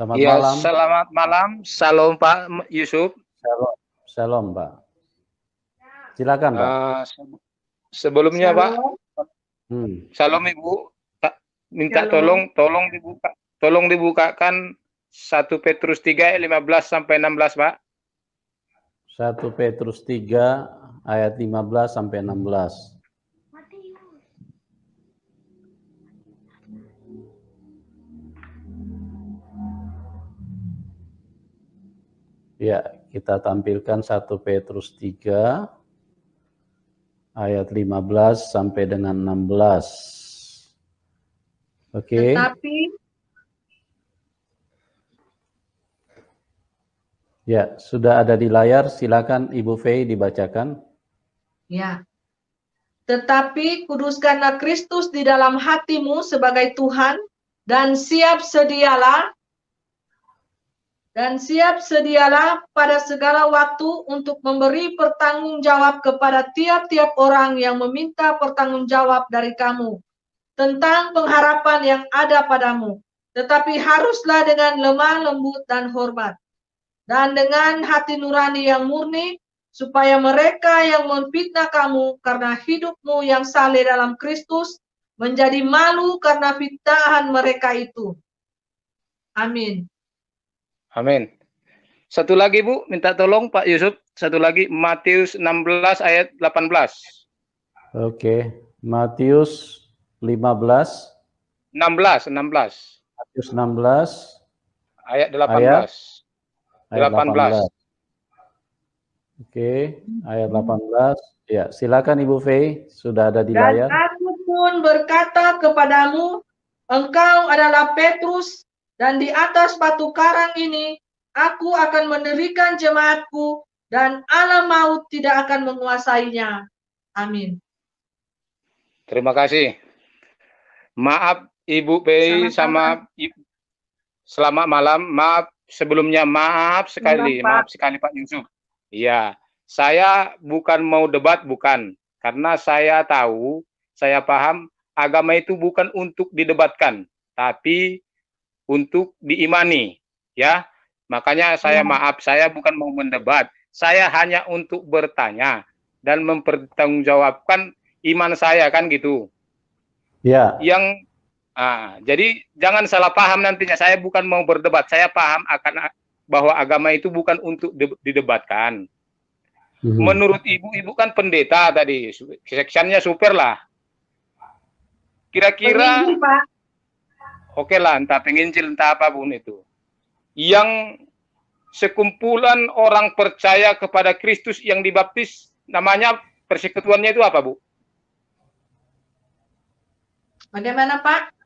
Selamat ya, malam. Selamat malam. Salam Pak Yusuf. Salam, salam Pak. Silakan Pak. Uh, sebelumnya salam. Pak. Hmm. Salam Ibu. Minta salam. tolong, tolong dibuka, tolong dibukakan 1 Petrus 3 ayat 15 sampai 16, Pak. 1 Petrus 3 ayat 15 sampai 16. Ya, kita tampilkan 1 Petrus 3 ayat 15 sampai dengan 16. Oke. Okay. Tetapi Ya, sudah ada di layar. Silakan Ibu Fei dibacakan. Ya. Tetapi kuduskanlah Kristus di dalam hatimu sebagai Tuhan dan siap sedialah dan siap sedialah pada segala waktu untuk memberi pertanggungjawab kepada tiap-tiap orang yang meminta pertanggungjawab dari kamu tentang pengharapan yang ada padamu, tetapi haruslah dengan lemah lembut dan hormat dan dengan hati nurani yang murni supaya mereka yang memfitnah kamu karena hidupmu yang saleh dalam Kristus menjadi malu karena fitnahan mereka itu. Amin. Amin. Satu lagi Bu, minta tolong Pak Yusuf, satu lagi Matius 16 ayat 18. Oke, Matius 15 16 16 Matius 16 ayat 18 ayat, ayat 18. 18 Oke, ayat 18. Ya, silakan Ibu Fei, sudah ada di layar. Dan aku pun berkata kepadamu, engkau adalah Petrus, dan di atas batu karang ini, aku akan menerikan jemaatku dan alam maut tidak akan menguasainya. Amin. Terima kasih. Maaf Ibu Pei sama, Ibu. Selamat malam. Maaf sebelumnya maaf sekali, maaf, maaf sekali Pak Yusuf. Iya, saya bukan mau debat bukan, karena saya tahu, saya paham agama itu bukan untuk didebatkan, tapi untuk diimani ya makanya saya hmm. maaf saya bukan mau mendebat saya hanya untuk bertanya dan mempertanggungjawabkan iman saya kan gitu ya yang ah, jadi jangan salah paham nantinya saya bukan mau berdebat saya paham akan bahwa agama itu bukan untuk didebatkan hmm. menurut ibu-ibu kan pendeta tadi seksiannya super lah kira-kira Oke lah, entah penginjil, entah apapun itu. Yang sekumpulan orang percaya kepada Kristus yang dibaptis, namanya persekutuannya itu apa, Bu? Bagaimana, Pak?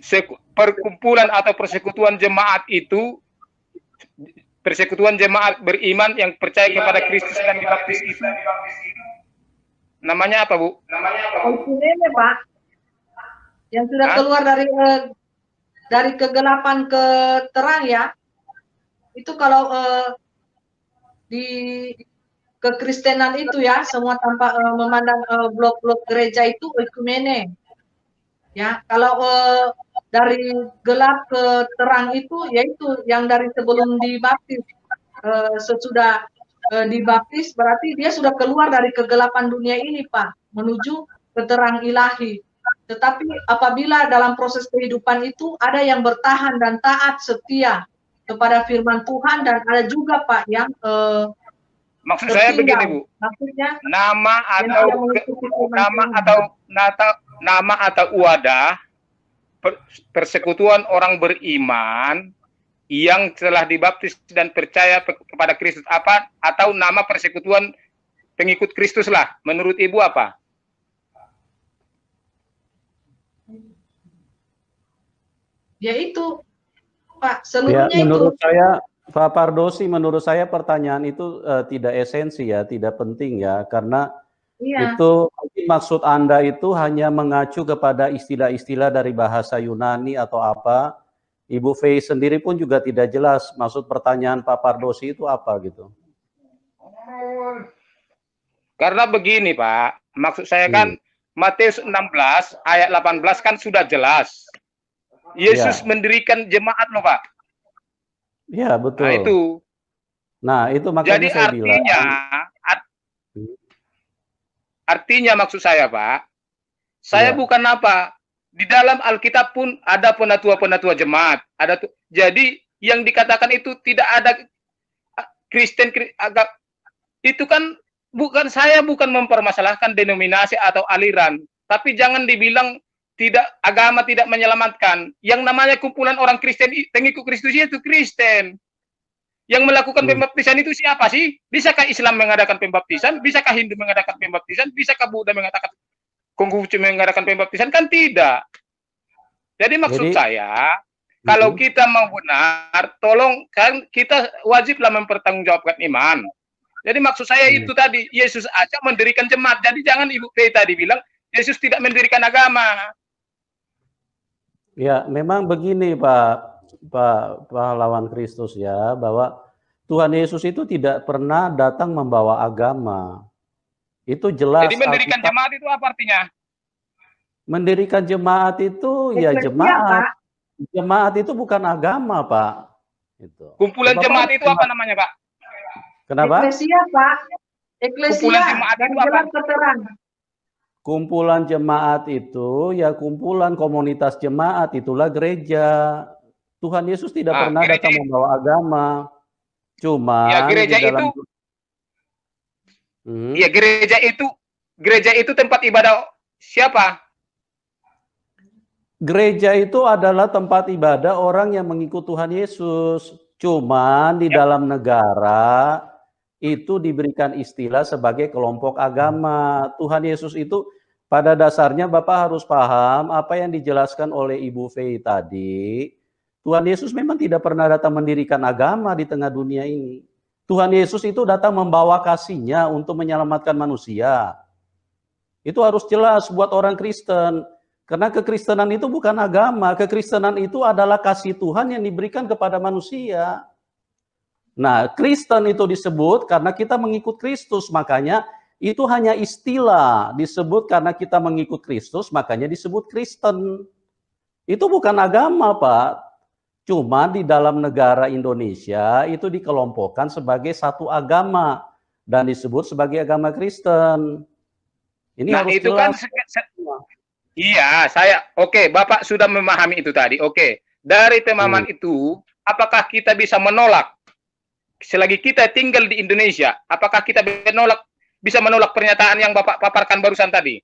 Seku, perkumpulan atau persekutuan jemaat itu persekutuan jemaat beriman yang percaya Iman kepada Kristus dan dibaptis itu namanya apa bu? Namanya apa bu? pak yang sudah keluar dari eh, dari kegelapan ke terang ya itu kalau uh, di kekristenan itu ya semua tanpa uh, memandang blok-blok uh, gereja itu ekumene ya kalau uh, dari gelap ke terang itu yaitu yang dari sebelum dibaptis uh, sesudah uh, dibaptis berarti dia sudah keluar dari kegelapan dunia ini pak menuju ke terang ilahi tetapi apabila dalam proses kehidupan itu ada yang bertahan dan taat setia kepada firman Tuhan dan ada juga Pak yang eh, maksud tertinggal. saya begini Bu. Maksudnya nama atau nama atau nata, nama atau uada persekutuan orang beriman yang telah dibaptis dan percaya kepada Kristus apa atau nama persekutuan pengikut Kristus lah menurut Ibu apa? yaitu Pak seluruhnya ya, menurut itu. saya Pak Pardosi menurut saya pertanyaan itu uh, tidak esensi ya, tidak penting ya karena ya. itu maksud Anda itu hanya mengacu kepada istilah-istilah dari bahasa Yunani atau apa. Ibu Fei sendiri pun juga tidak jelas maksud pertanyaan Pak Pardosi itu apa gitu. Karena begini Pak, maksud saya kan hmm. Matius 16 ayat 18 kan sudah jelas Yesus ya. mendirikan jemaat loh Pak. Iya betul. Nah itu. Nah itu makanya Jadi saya artinya, bilang. Art, artinya maksud saya Pak, saya ya. bukan apa. Di dalam Alkitab pun ada penatua-penatua jemaat. Ada tuh. jadi yang dikatakan itu tidak ada Kristen agak itu kan bukan saya bukan mempermasalahkan denominasi atau aliran, tapi jangan dibilang tidak agama tidak menyelamatkan. Yang namanya kumpulan orang Kristen pengikut Kristus itu Kristen. Yang melakukan hmm. pembaptisan itu siapa sih? Bisakah Islam mengadakan pembaptisan? Bisakah Hindu mengadakan pembaptisan? Bisakah Buddha mengatakan Konghucu mengadakan pembaptisan? Kan tidak. Jadi maksud Jadi, saya hmm. kalau kita mau benar, tolong kan kita wajiblah mempertanggungjawabkan iman. Jadi maksud saya hmm. itu tadi Yesus aja mendirikan jemaat. Jadi jangan Ibu Pei tadi bilang Yesus tidak mendirikan agama. Ya, memang begini Pak Pak pahlawan Kristus ya, bahwa Tuhan Yesus itu tidak pernah datang membawa agama. Itu jelas. Jadi mendirikan Alkitab. jemaat itu apa artinya? Mendirikan jemaat itu Eklesia, ya jemaat. Pak. Jemaat itu bukan agama, Pak. Itu. Kumpulan Bapak, jemaat itu apa namanya, Pak? Kenapa? Eklesia, Pak. Eklesia. Kumpulan jemaat itu apa? Keterangan. Kumpulan jemaat itu ya kumpulan komunitas jemaat itulah gereja. Tuhan Yesus tidak ah, pernah datang datang membawa agama. Cuma ya, gereja di dalam... itu hmm? Ya gereja itu gereja itu tempat ibadah siapa? Gereja itu adalah tempat ibadah orang yang mengikut Tuhan Yesus. Cuma di ya. dalam negara itu diberikan istilah sebagai kelompok agama. Tuhan Yesus itu pada dasarnya Bapak harus paham apa yang dijelaskan oleh Ibu Fei tadi. Tuhan Yesus memang tidak pernah datang mendirikan agama di tengah dunia ini. Tuhan Yesus itu datang membawa kasihnya untuk menyelamatkan manusia. Itu harus jelas buat orang Kristen. Karena kekristenan itu bukan agama, kekristenan itu adalah kasih Tuhan yang diberikan kepada manusia. Nah, Kristen itu disebut karena kita mengikut Kristus, makanya itu hanya istilah disebut karena kita mengikut Kristus, makanya disebut Kristen. Itu bukan agama, Pak. Cuma di dalam negara Indonesia itu dikelompokkan sebagai satu agama dan disebut sebagai agama Kristen. Ini nah, harus itu kan jelas. kan Iya, saya oke, okay, Bapak sudah memahami itu tadi. Oke. Okay. Dari temaman hmm. itu, apakah kita bisa menolak selagi kita tinggal di Indonesia, apakah kita menolak bisa menolak pernyataan yang Bapak paparkan barusan tadi?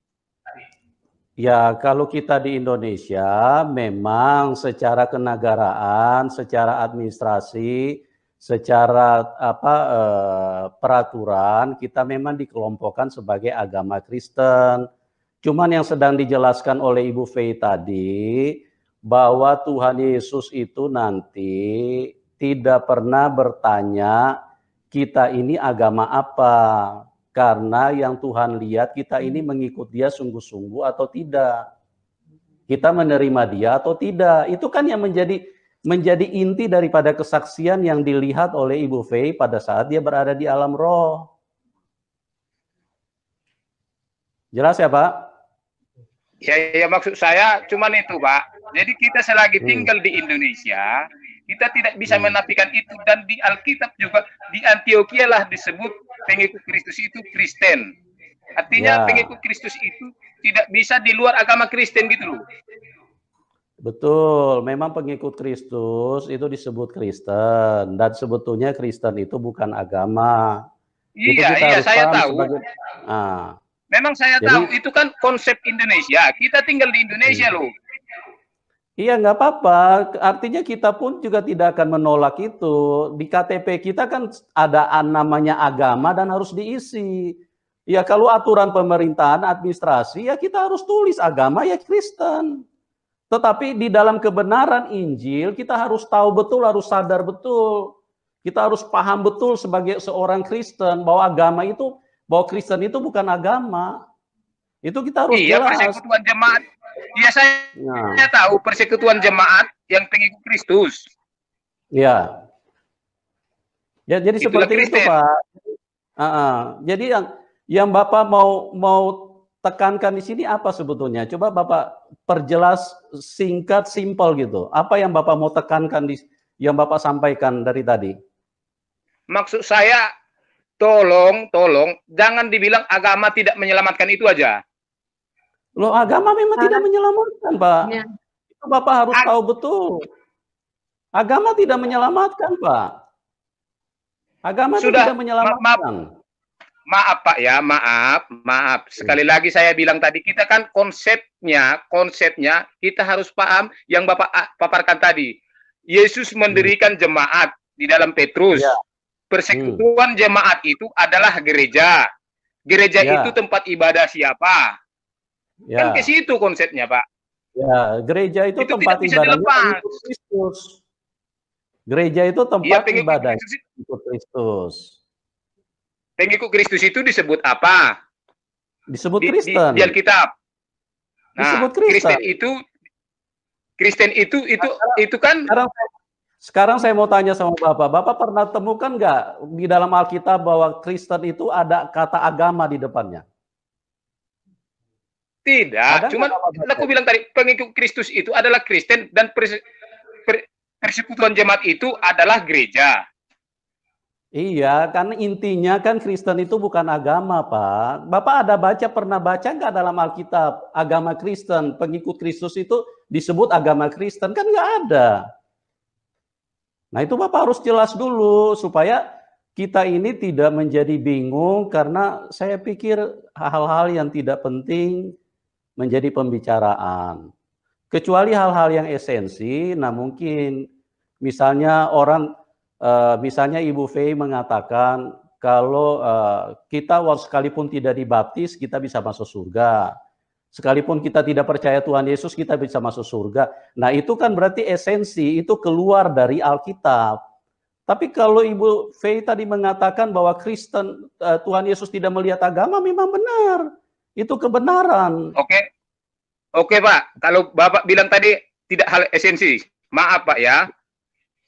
Ya, kalau kita di Indonesia memang secara kenegaraan, secara administrasi, secara apa eh, peraturan kita memang dikelompokkan sebagai agama Kristen. Cuman yang sedang dijelaskan oleh Ibu Fei tadi bahwa Tuhan Yesus itu nanti tidak pernah bertanya kita ini agama apa karena yang Tuhan lihat kita hmm. ini mengikut dia sungguh-sungguh atau tidak. Kita menerima dia atau tidak. Itu kan yang menjadi menjadi inti daripada kesaksian yang dilihat oleh Ibu Fei pada saat dia berada di alam roh. Jelas ya Pak? Ya, ya maksud saya cuman itu Pak. Jadi kita selagi hmm. tinggal hmm. di Indonesia, kita tidak bisa hmm. menafikan itu dan di Alkitab juga di Antioquia lah disebut pengikut Kristus itu Kristen. Artinya ya. pengikut Kristus itu tidak bisa di luar agama Kristen gitu loh. Betul, memang pengikut Kristus itu disebut Kristen dan sebetulnya Kristen itu bukan agama. Iya, iya saya tahu. Sebagai... Nah. Memang saya Jadi, tahu itu kan konsep Indonesia. Kita tinggal di Indonesia iya. loh. Iya nggak apa-apa. Artinya kita pun juga tidak akan menolak itu. Di KTP kita kan ada namanya agama dan harus diisi. Ya kalau aturan pemerintahan, administrasi, ya kita harus tulis agama ya Kristen. Tetapi di dalam kebenaran Injil kita harus tahu betul, harus sadar betul. Kita harus paham betul sebagai seorang Kristen bahwa agama itu, bahwa Kristen itu bukan agama. Itu kita harus iya, jelas. Iya, persekutuan jemaat Ya saya, nah. saya tahu persekutuan jemaat yang pengikut Kristus. Ya. Ya jadi Itulah seperti Kristen. itu Pak. Uh -uh. Jadi yang yang Bapak mau mau tekankan di sini apa sebetulnya? Coba Bapak perjelas singkat simpel gitu. Apa yang Bapak mau tekankan di yang Bapak sampaikan dari tadi? Maksud saya tolong tolong jangan dibilang agama tidak menyelamatkan itu aja. Loh, agama memang Pak. tidak menyelamatkan, Pak. Ya. Itu Bapak harus Ag tahu betul. Agama tidak menyelamatkan, Pak. Agama Sudah, tidak menyelamatkan. Maaf, maaf, Pak ya, maaf, maaf. Sekali ya. lagi saya bilang tadi kita kan konsepnya, konsepnya kita harus paham yang Bapak ah, paparkan tadi. Yesus mendirikan hmm. jemaat di dalam Petrus. Ya. Persekutuan jemaat itu adalah gereja. Gereja ya. itu tempat ibadah siapa? Kan ya. Kan ke situ konsepnya, Pak. Ya, gereja itu, itu tempat ibadah untuk Kristus. Gereja itu iya, tempat ya, ibadah untuk Kristus. Pengikut Kristus itu disebut apa? Disebut di, Kristen. Di, di Alkitab. Nah, disebut Kristen. Kristen itu Kristen itu itu nah, sekarang, itu kan sekarang, sekarang saya mau tanya sama Bapak. Bapak pernah temukan nggak di dalam Alkitab bahwa Kristen itu ada kata agama di depannya? Tidak, ada cuman aku bilang tadi pengikut Kristus itu adalah Kristen dan persekutuan jemaat itu adalah gereja. Iya, karena intinya kan Kristen itu bukan agama, Pak. Bapak ada baca, pernah baca nggak dalam Alkitab agama Kristen, pengikut Kristus itu disebut agama Kristen? Kan nggak ada. Nah itu Bapak harus jelas dulu supaya kita ini tidak menjadi bingung karena saya pikir hal-hal yang tidak penting menjadi pembicaraan. Kecuali hal-hal yang esensi, nah mungkin misalnya orang, eh, misalnya Ibu Fei mengatakan kalau eh, kita sekalipun tidak dibaptis, kita bisa masuk surga. Sekalipun kita tidak percaya Tuhan Yesus, kita bisa masuk surga. Nah itu kan berarti esensi, itu keluar dari Alkitab. Tapi kalau Ibu Fei tadi mengatakan bahwa Kristen, eh, Tuhan Yesus tidak melihat agama, memang benar itu kebenaran. Oke, okay. oke okay, Pak. Kalau Bapak bilang tadi tidak hal esensi, maaf Pak ya.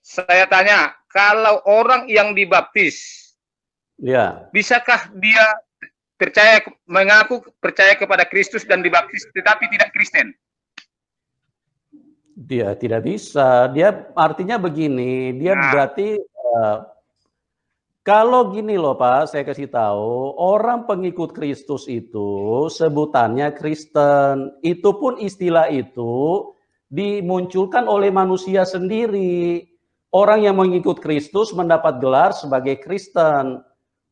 Saya tanya, kalau orang yang dibaptis, ya. bisakah dia percaya mengaku percaya kepada Kristus dan dibaptis tetapi tidak Kristen? Dia tidak bisa. Dia artinya begini, dia nah. berarti uh, kalau gini loh Pak, saya kasih tahu, orang pengikut Kristus itu sebutannya Kristen. Itu pun istilah itu dimunculkan oleh manusia sendiri. Orang yang mengikut Kristus mendapat gelar sebagai Kristen.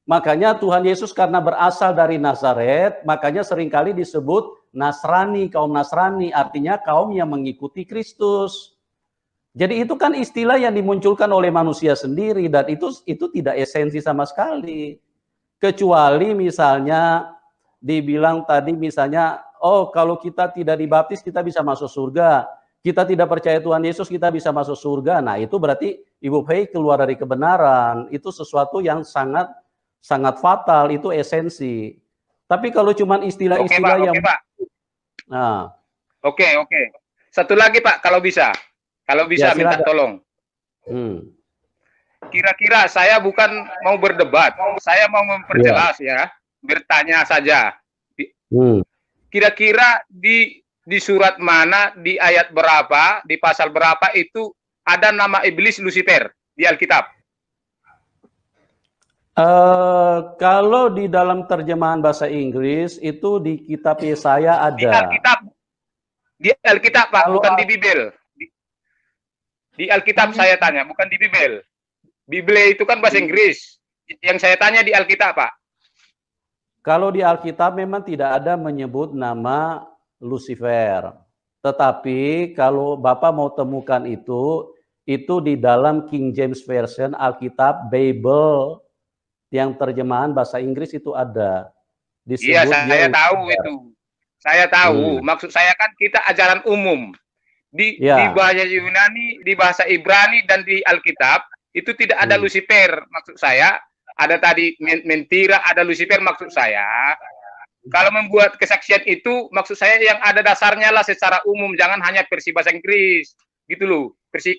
Makanya Tuhan Yesus karena berasal dari Nazaret, makanya seringkali disebut Nasrani, kaum Nasrani, artinya kaum yang mengikuti Kristus. Jadi itu kan istilah yang dimunculkan oleh manusia sendiri dan itu itu tidak esensi sama sekali. Kecuali misalnya dibilang tadi misalnya oh kalau kita tidak dibaptis kita bisa masuk surga. Kita tidak percaya Tuhan Yesus kita bisa masuk surga. Nah, itu berarti Ibu Fei keluar dari kebenaran. Itu sesuatu yang sangat sangat fatal, itu esensi. Tapi kalau cuma istilah-istilah yang okay, Pak. Nah. Oke, okay, oke. Okay. Satu lagi Pak kalau bisa. Kalau bisa ya, minta tolong. Hmm. Kira-kira saya bukan mau berdebat, saya mau memperjelas ya, ya bertanya saja. kira hmm. Kira-kira di di surat mana, di ayat berapa, di pasal berapa itu ada nama iblis Lucifer di Alkitab? Uh, kalau di dalam terjemahan bahasa Inggris itu di kitab Yesaya ada. Di Alkitab. Di Alkitab Pak, kalau bukan di Bibel. Di Alkitab hmm. saya tanya, bukan di Bibel. Bible itu kan bahasa iya. Inggris. Yang saya tanya di Alkitab, Pak. Kalau di Alkitab memang tidak ada menyebut nama Lucifer. Tetapi kalau Bapak mau temukan itu, itu di dalam King James Version Alkitab Bible yang terjemahan bahasa Inggris itu ada. Iya, Disebut iya, saya tahu itu. Saya tahu. Hmm. Maksud saya kan kita ajaran umum. Di, ya. di bahasa Yunani, di bahasa Ibrani dan di Alkitab itu tidak ada hmm. Lucifer maksud saya. Ada tadi mentira, ada Lucifer maksud saya. Kalau membuat kesaksian itu maksud saya yang ada dasarnya lah secara umum, jangan hanya versi bahasa Inggris. Gitu loh. Versi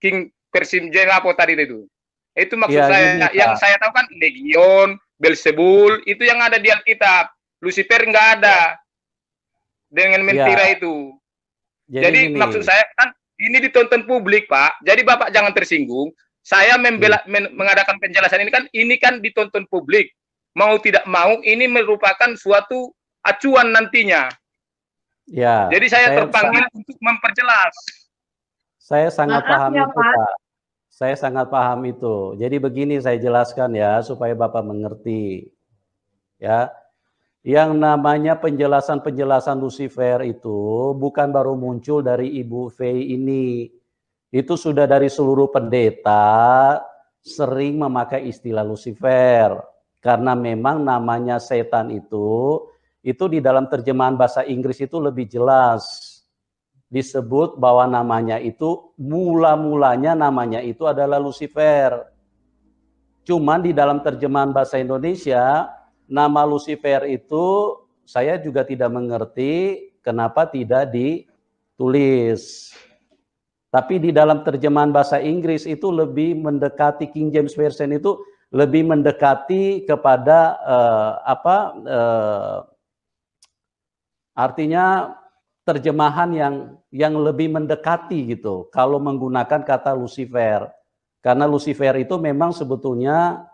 King versi Jelapo tadi itu. Itu maksud ya, ya saya. Ini, ya, yang saya tahu kan Legion, Belzebul, itu yang ada di Alkitab. Lucifer nggak ada dengan ya. mentira ya. itu jadi, jadi ini. maksud saya kan ini ditonton publik Pak. Jadi Bapak jangan tersinggung. Saya membela, hmm. men, mengadakan penjelasan ini kan ini kan ditonton publik. Mau tidak mau ini merupakan suatu acuan nantinya. Ya. Jadi saya, saya terpanggil saya, untuk memperjelas. Saya sangat Maaf paham ya, itu Pak. Pak. Saya sangat paham itu. Jadi begini saya jelaskan ya supaya Bapak mengerti. Ya. Yang namanya penjelasan-penjelasan Lucifer itu bukan baru muncul dari Ibu Fei ini. Itu sudah dari seluruh pendeta sering memakai istilah Lucifer. Karena memang namanya setan itu, itu di dalam terjemahan bahasa Inggris itu lebih jelas. Disebut bahwa namanya itu, mula-mulanya namanya itu adalah Lucifer. Cuman di dalam terjemahan bahasa Indonesia, nama Lucifer itu saya juga tidak mengerti kenapa tidak ditulis. Tapi di dalam terjemahan bahasa Inggris itu lebih mendekati King James Version itu lebih mendekati kepada uh, apa uh, artinya terjemahan yang yang lebih mendekati gitu kalau menggunakan kata Lucifer karena Lucifer itu memang sebetulnya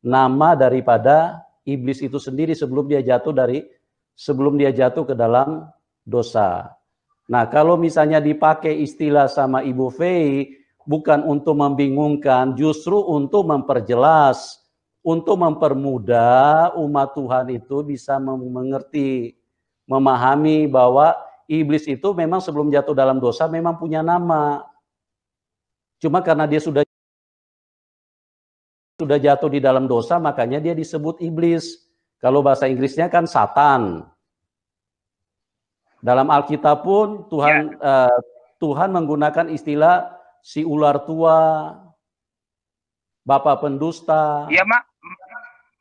nama daripada iblis itu sendiri sebelum dia jatuh dari sebelum dia jatuh ke dalam dosa. Nah, kalau misalnya dipakai istilah sama Ibu Fei bukan untuk membingungkan, justru untuk memperjelas, untuk mempermudah umat Tuhan itu bisa mengerti, memahami bahwa iblis itu memang sebelum jatuh dalam dosa memang punya nama. Cuma karena dia sudah sudah jatuh di dalam dosa, makanya dia disebut iblis. Kalau bahasa Inggrisnya kan satan. Dalam Alkitab pun Tuhan ya. uh, Tuhan menggunakan istilah si ular tua, bapak pendusta. Iya, Mak.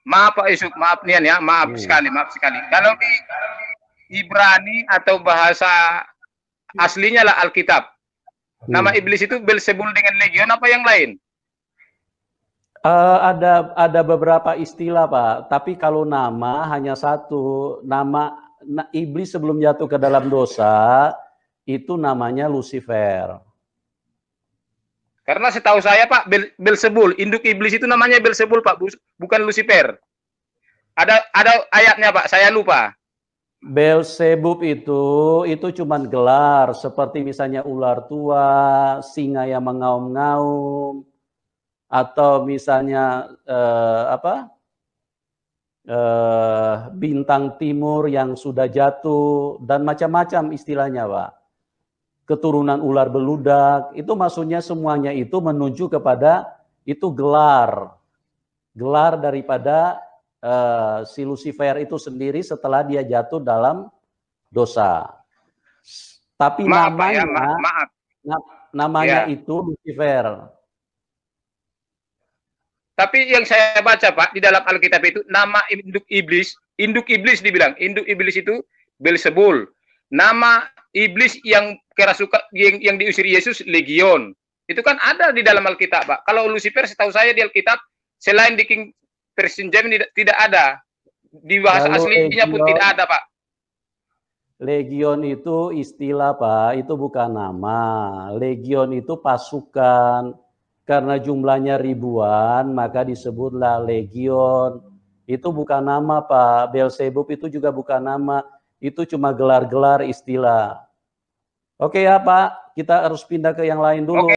Maaf Pak Yusuf, maaf Nian ya, maaf ya. sekali, maaf sekali. Kalau di Ibrani atau bahasa aslinya lah Alkitab. Nama hmm. iblis itu Belzebul dengan legion apa yang lain? Uh, ada ada beberapa istilah pak, tapi kalau nama hanya satu nama na, iblis sebelum jatuh ke dalam dosa itu namanya Lucifer. Karena setahu saya pak Bel Belzebul induk iblis itu namanya Belzebul pak, bukan Lucifer. Ada ada ayatnya pak, saya lupa. Belzebub itu itu cuman gelar seperti misalnya ular tua, singa yang mengaum-ngaum, atau misalnya eh, apa eh, bintang timur yang sudah jatuh dan macam-macam istilahnya pak keturunan ular beludak itu maksudnya semuanya itu menuju kepada itu gelar gelar daripada eh, si Lucifer itu sendiri setelah dia jatuh dalam dosa tapi maaf, ya, namanya ya, ma maaf. namanya ya. itu Lucifer tapi yang saya baca Pak di dalam Alkitab itu nama induk iblis, induk iblis dibilang, induk iblis itu Belzebul. Nama iblis yang kerasukan yang, yang diusir Yesus legion. Itu kan ada di dalam Alkitab, Pak. Kalau Lucifer setahu saya di Alkitab selain di King Persian James tidak, ada. Di bahasa Lalu aslinya legion, pun tidak ada, Pak. Legion itu istilah, Pak. Itu bukan nama. Legion itu pasukan karena jumlahnya ribuan, maka disebutlah legion. Itu bukan nama, Pak. Belzebub itu juga bukan nama. Itu cuma gelar-gelar istilah. Oke ya, Pak. Kita harus pindah ke yang lain dulu. Oke.